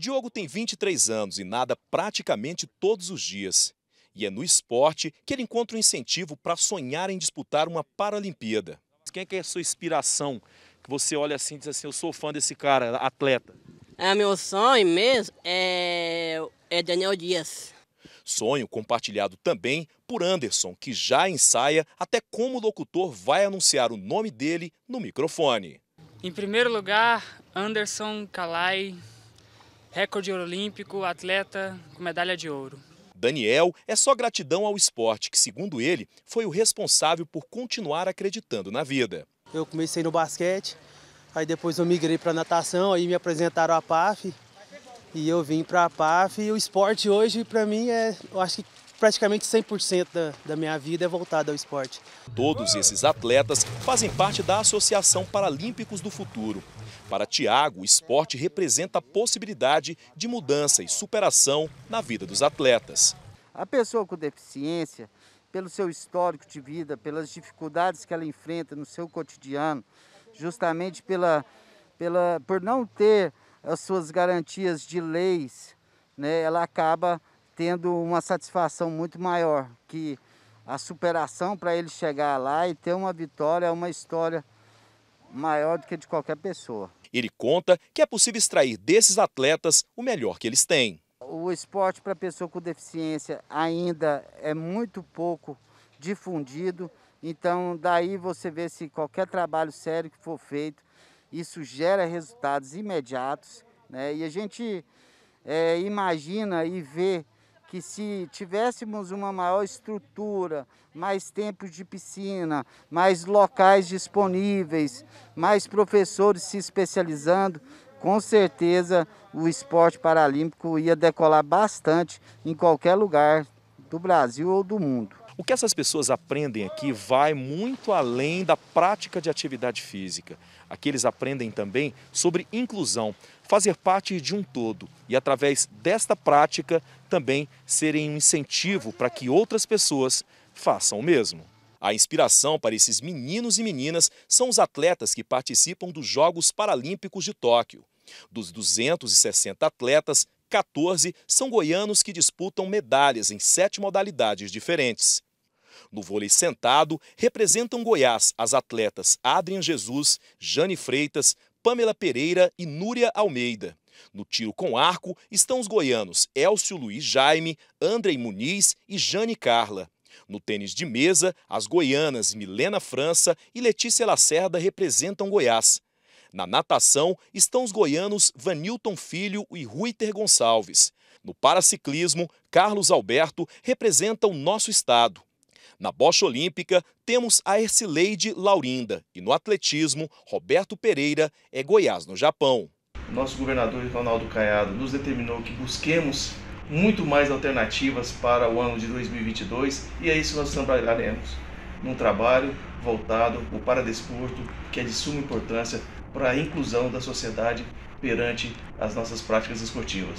Diogo tem 23 anos e nada praticamente todos os dias. E é no esporte que ele encontra um incentivo para sonhar em disputar uma Paralimpíada. Quem é, que é a sua inspiração? Que você olha assim e diz assim, eu sou fã desse cara, atleta. É, meu sonho mesmo é, é Daniel Dias. Sonho compartilhado também por Anderson, que já ensaia até como o locutor vai anunciar o nome dele no microfone. Em primeiro lugar, Anderson Calai recorde olímpico, atleta com medalha de ouro. Daniel é só gratidão ao esporte, que, segundo ele, foi o responsável por continuar acreditando na vida. Eu comecei no basquete, aí depois eu migrei para natação, aí me apresentaram à PAF e eu vim para a PAF. E o esporte hoje, para mim, é, eu acho que praticamente 100% da, da minha vida é voltada ao esporte. Todos esses atletas fazem parte da Associação Paralímpicos do Futuro. Para Tiago, o esporte representa a possibilidade de mudança e superação na vida dos atletas. A pessoa com deficiência, pelo seu histórico de vida, pelas dificuldades que ela enfrenta no seu cotidiano, justamente pela, pela, por não ter as suas garantias de leis, né, ela acaba tendo uma satisfação muito maior, que a superação para ele chegar lá e ter uma vitória é uma história maior do que de qualquer pessoa. Ele conta que é possível extrair desses atletas o melhor que eles têm. O esporte para pessoa com deficiência ainda é muito pouco difundido, então daí você vê se qualquer trabalho sério que for feito, isso gera resultados imediatos, né? E a gente é, imagina e vê que se tivéssemos uma maior estrutura, mais tempos de piscina, mais locais disponíveis, mais professores se especializando, com certeza o esporte paralímpico ia decolar bastante em qualquer lugar do Brasil ou do mundo. O que essas pessoas aprendem aqui vai muito além da prática de atividade física. Aqui eles aprendem também sobre inclusão, fazer parte de um todo e, através desta prática, também serem um incentivo para que outras pessoas façam o mesmo. A inspiração para esses meninos e meninas são os atletas que participam dos Jogos Paralímpicos de Tóquio. Dos 260 atletas, 14 são goianos que disputam medalhas em sete modalidades diferentes. No vôlei sentado, representam Goiás as atletas Adrian Jesus, Jane Freitas, Pamela Pereira e Núria Almeida. No tiro com arco estão os goianos Elcio Luiz Jaime, Andrei Muniz e Jane Carla. No tênis de mesa, as goianas Milena França e Letícia Lacerda representam Goiás. Na natação estão os goianos Vanilton Filho e Ruiter Gonçalves. No paraciclismo, Carlos Alberto representa o nosso estado. Na bocha olímpica, temos a Ercileide Laurinda e no atletismo, Roberto Pereira é Goiás no Japão. Nosso governador Ronaldo Caiado nos determinou que busquemos muito mais alternativas para o ano de 2022 e é isso que nós trabalharemos num trabalho voltado para o paradesporto, que é de suma importância para a inclusão da sociedade perante as nossas práticas esportivas.